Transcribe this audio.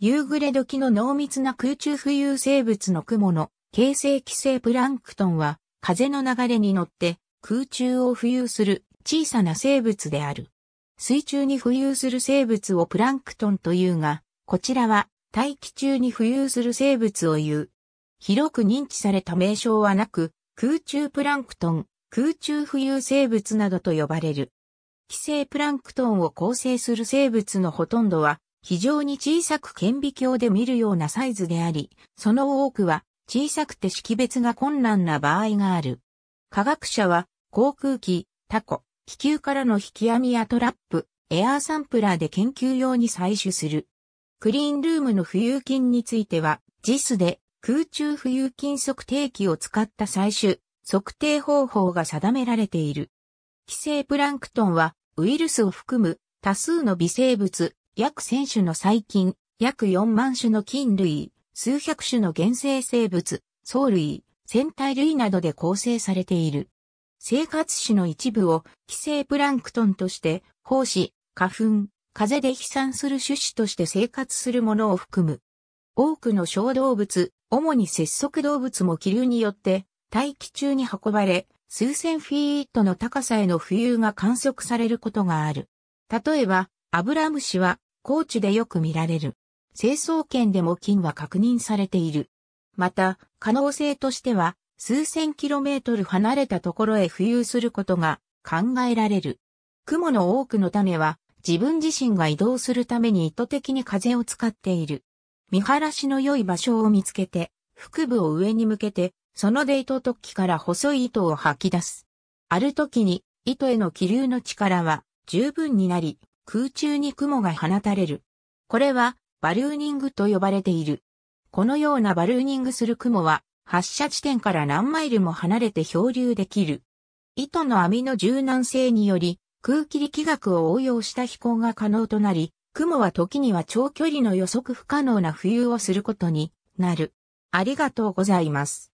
夕暮れ時の濃密な空中浮遊生物の雲の形成寄生プランクトンは風の流れに乗って空中を浮遊する小さな生物である。水中に浮遊する生物をプランクトンというが、こちらは大気中に浮遊する生物を言う。広く認知された名称はなく、空中プランクトン、空中浮遊生物などと呼ばれる。寄生プランクトンを構成する生物のほとんどは非常に小さく顕微鏡で見るようなサイズであり、その多くは小さくて識別が困難な場合がある。科学者は航空機、タコ、気球からの引き網やトラップ、エアーサンプラーで研究用に採取する。クリーンルームの浮遊菌については JIS で空中浮遊菌測定器を使った採取、測定方法が定められている。寄生プランクトンはウイルスを含む多数の微生物、約1000種の細菌、約4万種の菌類、数百種の原生生物、藻類、戦体類などで構成されている。生活種の一部を寄生プランクトンとして、胞子、花粉、風で飛散する種子として生活するものを含む。多くの小動物、主に節足動物も気流によって大気中に運ばれ、数千フィートの高さへの浮遊が観測されることがある。例えば、アブラムシは高地でよく見られる。成層圏でも金は確認されている。また、可能性としては、数千キロメートル離れたところへ浮遊することが考えられる。雲の多くの種は、自分自身が移動するために意図的に風を使っている。見晴らしの良い場所を見つけて、腹部を上に向けて、そのデート突起から細い糸を吐き出す。ある時に、糸への気流の力は十分になり、空中に雲が放たれる。これはバルーニングと呼ばれている。このようなバルーニングする雲は発射地点から何マイルも離れて漂流できる。糸の網の柔軟性により空気力学を応用した飛行が可能となり、雲は時には長距離の予測不可能な浮遊をすることになる。ありがとうございます。